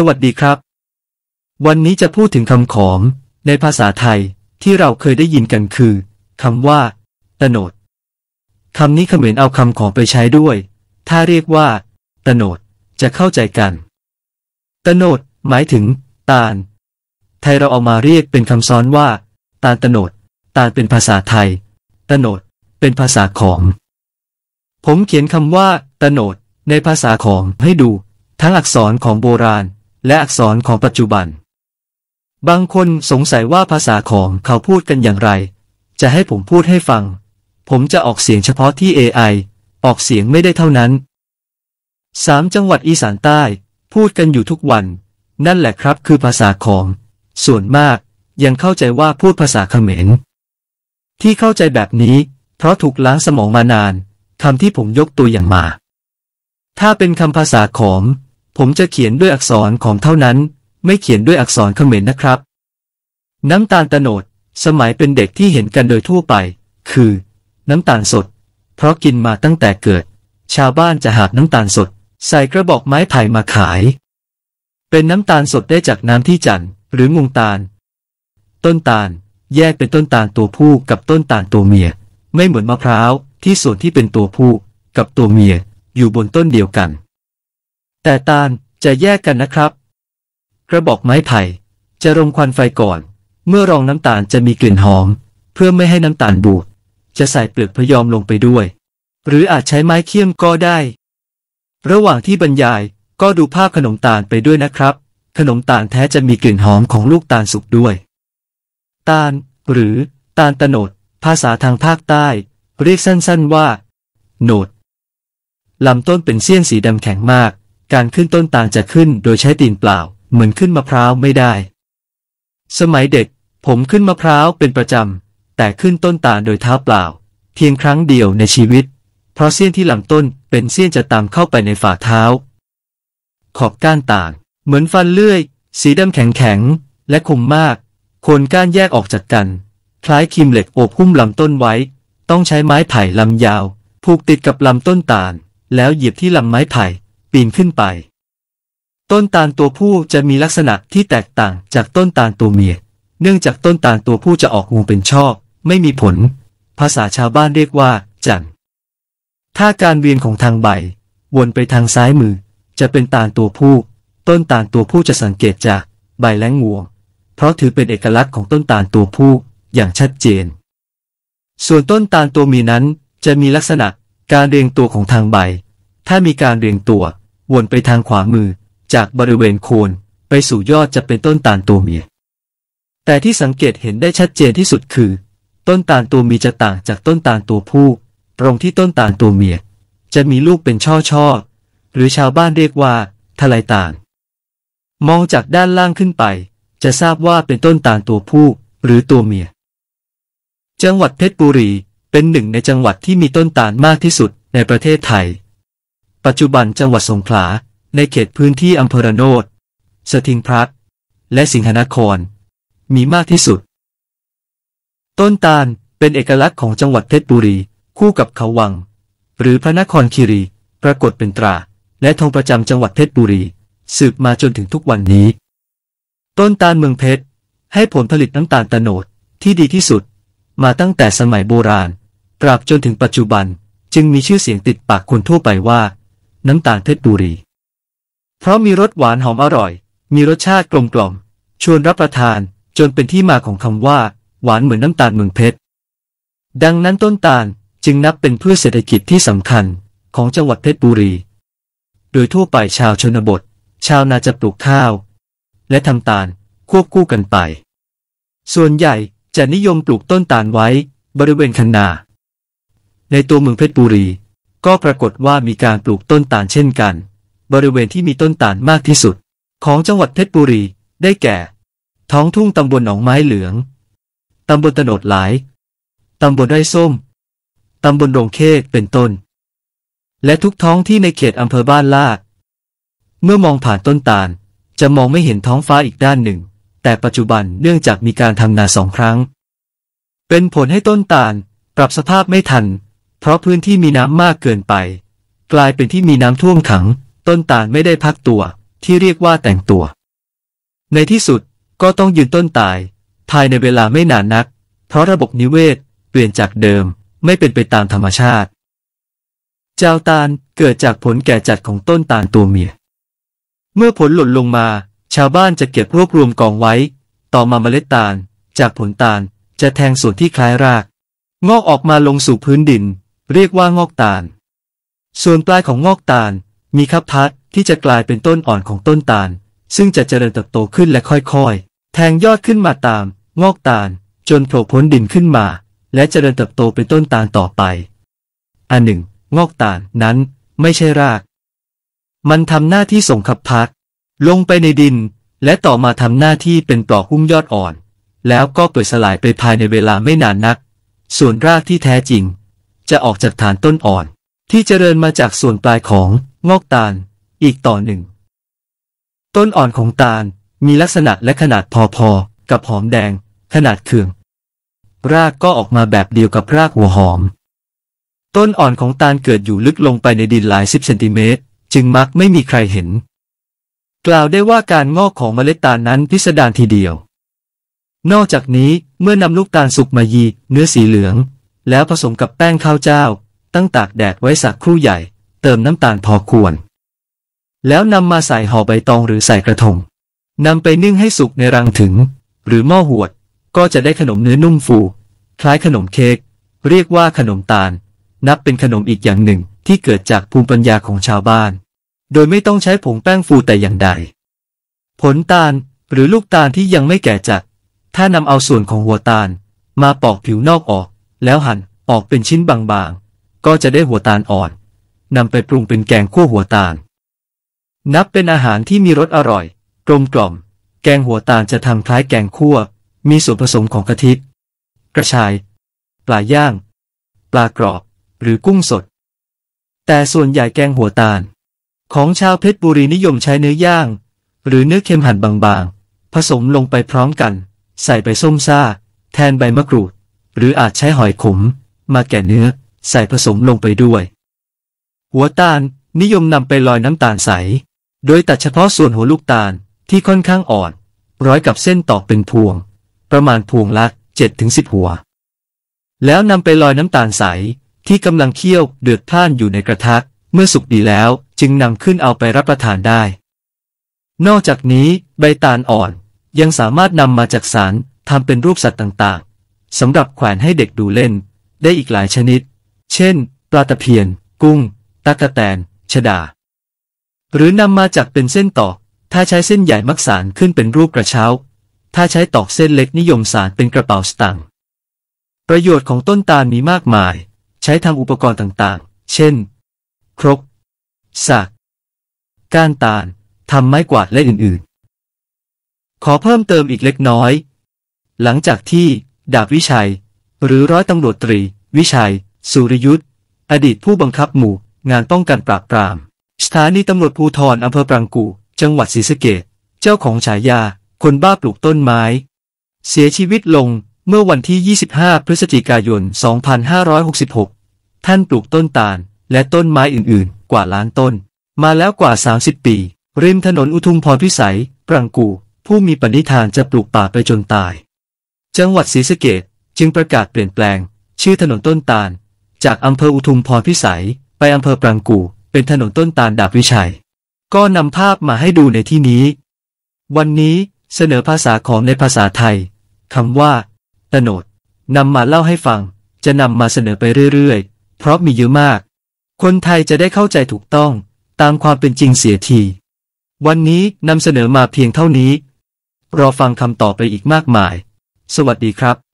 สวัสดีครับ วันนี้จะพูดถึงคำขอมในภาษาไทย ที่เราเคยได้ยินกันคือคำว่าตโนดคำนี้เขมรเอาคำขอมไปใช้ด้วย ถ้าเรียกว่าตโนดจะเข้าใจกันตโนดหมายถึง ตาลไทยเราเอามาเรียกเป็นคำซ้อนว่าตาลตโนดตาลเป็นภาษาไทยตโนด เป็นภาษาขอมผมเขียนคำว่าตโนด ในภาษาขอมให้ดูทั้งอักษรของโบราณและอักษรของปัจจุบัน บางคนสงสัยว่าภาษาของเขาพูดกันอย่างไร จะให้ผมพูดให้ฟัง ผมจะออกเสียงเฉพาะที่ AI ออกเสียงไม่ได้เท่านั้น สามจังหวัดอีสานใต้ พูดกันอยู่ทุกวัน นั่นแหละครับคือภาษาของ ส่วนมากยังเข้าใจว่าพูดภาษาเขมร ที่เข้าใจแบบนี้ เพราะถูกล้างสมองมานาน คำที่ผมยกตัวอย่างมา ถ้าเป็นคำภาษาของผมจะเขียนด้วยอักษรของเท่านั้น ไม่เขียนด้วยอักษรเขมรนะครับ น้ำตาลตโนดสมัยเป็นเด็กที่เห็นกันโดยทั่วไป คือ น้ำตาลสด เพราะกินมาตั้งแต่เกิด ชาวบ้านจะหาบน้ำตาลสด ใส่กระบอกไม้ไผ่มาขาย เป็นน้ำตาลสดได้จากน้ำที่จัน หรืองงตาล ต้นตาล แยกเป็นต้นตาลตัวผู้กับต้นตาลตัวเมีย ไม่เหมือนมะพร้าวที่ส่วนที่เป็นตัวผู้ กับตัวเมียอยู่บนต้นเดียวกันแต่ตาลจะแยกกันนะครับ กระบอกไม้ไผ่จะรมควันไฟก่อน เมื่อรองน้ำตาลจะมีกลิ่นหอม เพื่อไม่ให้น้ำตาลบูดจะใส่เปลือกพยอมลงไปด้วย หรืออาจใช้ไม้เคี่ยมก็ได้ ระหว่างที่บรรยายก็ดูภาพขนมตาลไปด้วยนะครับ ขนมตาลแท้จะมีกลิ่นหอมของลูกตาลสุกด้วย ตาลหรือ ตาลตโนด ภาษาทางภาคใต้ เรียกสั้นๆว่าโนดลำต้นเป็นเสี้ยนสีดำแข็งมากการขึ้นต้นต่างจะขึ้นโดยใช้ตีนเปล่า เหมือนขึ้นมะพร้าวไม่ได้ สมัยเด็ก ผมขึ้นมะพร้าวเป็นประจำ แต่ขึ้นต้นต่างโดยเท้าเปล่าเพียงครั้งเดียวในชีวิต เพราะเสี้ยนที่ลำต้นเป็นเสี้ยนจะตามเข้าไปในฝ่าเท้า ขอบก้านต่างเหมือนฟันเลื่อย สีดำแข็งแข็งและคมมาก โคนก้านแยกออกจากกัน คล้ายคิมเหล็กโอบหุ้มลำต้นไว้ ต้องใช้ไม้ไผ่ลำยาวผูกติดกับลำต้นตาลแล้วเหยียบที่ลำไม้ไผ่ีนขึ้นไป ต้นตาลตัวผู้จะมีลักษณะที่แตกต่างจากต้นตาลตัวเมียเนื่องจากต้นตาลตัวผู้จะออกงวงเป็นช่อไม่มีผล ภาษาชาวบ้านเรียกว่าจันถ้าการเวียนของทางใบ วนไปทางซ้ายมือ จะเป็นตาลตัวผู้ ต้นตาลตัวผู้จะสังเกตจากใบและงวงเพราะถือเป็นเอกลักษณ์ของต้นตาลตัวผู้อย่างชัดเจน ส่วนต้นตาลตัวมีนั้นจะมีลักษณะการเรียงตัวของทางใบ ถ้ามีการเรียงตัววนไปทางขวามือจากบริเวณโคนไปสู่ยอดจะเป็นต้นตาลตัวเมีย แต่ที่สังเกตเห็นได้ชัดเจนที่สุดคือ ต้นตาลตัวเมียจะต่างจากต้นตาลตัวผู้ ตรงที่ต้นตาลตัวเมีย จะมีลูกเป็นช่อช่อหรือชาวบ้านเรียกว่าทลายตาล มองจากด้านล่างขึ้นไป จะทราบว่าเป็นต้นตาลตัวผู้หรือตัวเมีย จังหวัดเพชรบุรีเป็นหนึ่งในจังหวัดที่มีต้นตาลมากที่สุดในประเทศไทยปัจจุบันจังหวัดสงขลาในเขตพื้นที่อำเภอระโนดสถิงพรัดและสิงหนคร มีมากที่สุด ต้นตาลเป็นเอกลักษณ์ของจังหวัดเพชรบุรี คู่กับเขาวัง หรือพระนครคีรีปรากฏเป็นตรา และธงประจำจังหวัดเพชรบุรี สืบมาจนถึงทุกวันนี้ ต้นตาลเมืองเพชรให้ผลผลิตน้ำตาลตะโนดที่ดีที่สุด มาตั้งแต่สมัยโบราณตราบจนถึงปัจจุบันจึงมีชื่อเสียงติดปากคนทั่วไปว่าน้ำตาลเพชรบุรี เพราะมีรสหวานหอมอร่อย มีรสชาติกลมกล่อม ชวนรับประทานจนเป็นที่มาของคำว่า หวานเหมือนน้ำตาลเมืองเพชร ดังนั้นต้นตาลจึงนับเป็นพืชเศรษฐกิจที่สำคัญของจังหวัดเพชรบุรี โดยทั่วไปชาวชนบท ชาวนาจะปลูกข้าว และทำตาลควบคู่กันไป ส่วนใหญ่จะนิยมปลูกต้นตาลไว้ บริเวณคันนา ในตัวเมืองเพชรบุรีก็ปรากฏว่ามีการปลูกต้นตาลเช่นกัน บริเวณที่มีต้นตาลมากที่สุด ของจังหวัดเพชรบุรี ได้แก่ ท้องทุ่งตำบลหนองไม้เหลืองตำบลตโนดหลายตำบลไร่ส้มตำบลโรงเขตเป็นต้น และทุกท้องที่ในเขตอำเภอบ้านลาดเมื่อมองผ่านต้นตาลจะมองไม่เห็นท้องฟ้าอีกด้านหนึ่ง แต่ปัจจุบันเนื่องจากมีการทำนาสองครั้ง เป็นผลให้ต้นตาลปรับสภาพไม่ทันเพราะพื้นที่มีน้ำมากเกินไป กลายเป็นที่มีน้ำท่วมขัง ต้นตาลไม่ได้พักตัว ที่เรียกว่าแต่งตัว ในที่สุดก็ต้องยืนต้นตาย ภายในเวลาไม่นานนัก เพราะระบบนิเวศเปลี่ยนจากเดิม ไม่เป็นไปตามธรรมชาติเจ้าตาลเกิดจากผลแก่จัดของต้นตาลตัวเมีย เมื่อผลหล่นลงมา ชาวบ้านจะเก็บรวบรวมกองไว้ ต่อมาเมล็ดตาลจากผลตาลจะแทงส่วนที่คล้ายราก งอกออกมาลงสู่พื้นดินเรียกว่างอกตาลส่วนปลายของงอกตาล มีคับพัดที่จะกลายเป็นต้นอ่อนของต้นตาลซึ่งจะเจริญเติบโตขึ้นและค่อยๆแทงยอดขึ้นมาตาม งอกตาลจนโผล่พ้นดินขึ้นมา และเจริญเติบโตเป็นต้นตาลต่อไป อันหนึ่ง งอกตาลนั้นไม่ใช่ราก มันทำหน้าที่ส่งคับพัดลงไปในดิน และต่อมาทำหน้าที่เป็นปลอกหุ้มยอดอ่อน แล้วก็เปิดสลายไปภายในเวลาไม่นานนัก ส่วนรากที่แท้จริงจะออกจากฐานต้นอ่อน ที่เจริญมาจากส่วนปลายของ งอกตาลอีกต่อหนึ่ง ต้นอ่อนของตาลมีลักษณะและขนาดพอๆกับหอมแดง ขนาดเคือง รากก็ออกมาแบบเดียวกับรากหัวหอม ต้นอ่อนของตาลเกิดอยู่ลึกลงไปในดินหลายสิบเซนติเมตร จึงมักไม่มีใครเห็น กล่าวได้ว่าการงอกของเมล็ดตาลนั้นพิสดารทีเดียว นอกจากนี้เมื่อนำลูกตาลสุกมายี เนื้อสีเหลืองแล้วผสมกับแป้งข้าวเจ้า ตั้งตากแดดไว้สักครู่ใหญ่ เติมน้ำตาลพอควร แล้วนำมาใส่ห่อใบตองหรือใส่กระทงนำไปนึ่งให้สุกในรังถึง หรือหม้อหวด ก็จะได้ขนมเนื้อนุ่มฟู คล้ายขนมเค้ก เรียกว่าขนมตาล นับเป็นขนมอีกอย่างหนึ่งที่เกิดจากภูมิปัญญาของชาวบ้าน โดยไม่ต้องใช้ผงแป้งฟูแต่อย่างใด ผลตาลหรือลูกตาลที่ยังไม่แก่จัด ถ้านำเอาส่วนของหัวตาล มาปอกผิวนอกออกแล้วหั่นออกเป็นชิ้นบาง ๆ ก็จะได้หัวตาลอ่อนนำไปปรุงเป็นแกงคั่วหัวตาล นับเป็นอาหารที่มีรสอร่อย กลมกล่อม แกงหัวตาลจะทำคล้ายแกงคั่ว มีส่วนผสมของกะทิ กระชาย ปลาย่าง ปลากรอบ หรือกุ้งสด แต่ส่วนใหญ่แกงหัวตาล ของชาวเพชรบุรีนิยมใช้เนื้อย่าง หรือเนื้อ เค็มหั่นบาง ๆ ผสมลงไปพร้อมกัน ใส่ไปส้มซ่า แทนใบมะกรูดหรืออาจใช้หอยขม มาแก่เนื้อ ใส่ผสมลงไปด้วย หัวตาลนิยมนำไปลอยน้ำตาลใส โดยตัดเฉพาะส่วนหัวลูกตาลที่ค่อนข้างอ่อน ร้อยกับเส้นตอกเป็นพวง ประมาณพวงละ7-10 หัว แล้วนำไปลอยน้ำตาลใส ที่กำลังเคี่ยวเดือดท่านอยู่ในกระทะเมื่อสุกดีแล้วจึงนำขึ้นเอาไปรับประทานได้ นอกจากนี้ใบตาลอ่อนยังสามารถนำมาจากสารทำเป็นรูปสัตว์ต่างสำหรับแขวนให้เด็กดูเล่น ได้อีกหลายชนิด เช่นปลาตะเพียน กุ้งตะกะแตนชดา หรือนำมาจักเป็นเส้นตอก ถ้าใช้เส้นใหญ่มักสารขึ้นเป็นรูปกระเช้า ถ้าใช้ตอกเส้นเล็กนิยมสารเป็นกระเป๋าสตางค์ประโยชน์ของต้นตาลมีมากมาย ใช้ทำอุปกรณ์ต่างๆ เช่น ครกสากก้านตาลทำไม้กวาดและอื่นๆ ขอเพิ่มเติมอีกเล็กน้อย หลังจากที่ดาบวิชัย หรือร้อยตำรวจตรี วิชัย สุริยุทธ์ อดีตผู้บังคับหมู่งานป้องกันปราบปราม สถานีตำรวจภูธรอำเภอปรางกู จังหวัดศรีสะเกดเจ้าของฉายา คนบ้าปลูกต้นไม้ เสียชีวิตลงเมื่อวันที่ 25 พฤศจิกายน 2566 ท่านปลูกต้นตาล และต้นไม้อื่นๆ กว่าล้านต้น มาแล้วกว่า 30 ปีริมถนนอุทุมพรพิสัย ปรังกู ผู้มีปณิธานจะปลูกป่าไปจนตายจังหวัดศรีสะเกดจึงประกาศเปลี่ยนแปลง ชื่อถนนต้นตาล จากอำเภออุทุมพรพิสัย ไปอำเภอปรังกูเป็นถนนต้นตาลดาบวิชัย ก็นำภาพมาให้ดูในที่นี้ วันนี้เสนอภาษาของในภาษาไทย คำว่าตโนด นำมาเล่าให้ฟัง จะนำมาเสนอไปเรื่อยๆ เพราะมีเยอะมาก คนไทยจะได้เข้าใจถูกต้องตามความเป็นจริงเสียที วันนี้นำเสนอมาเพียงเท่านี้รอฟังคำตอบไปอีกมากมายสวัสดีครับ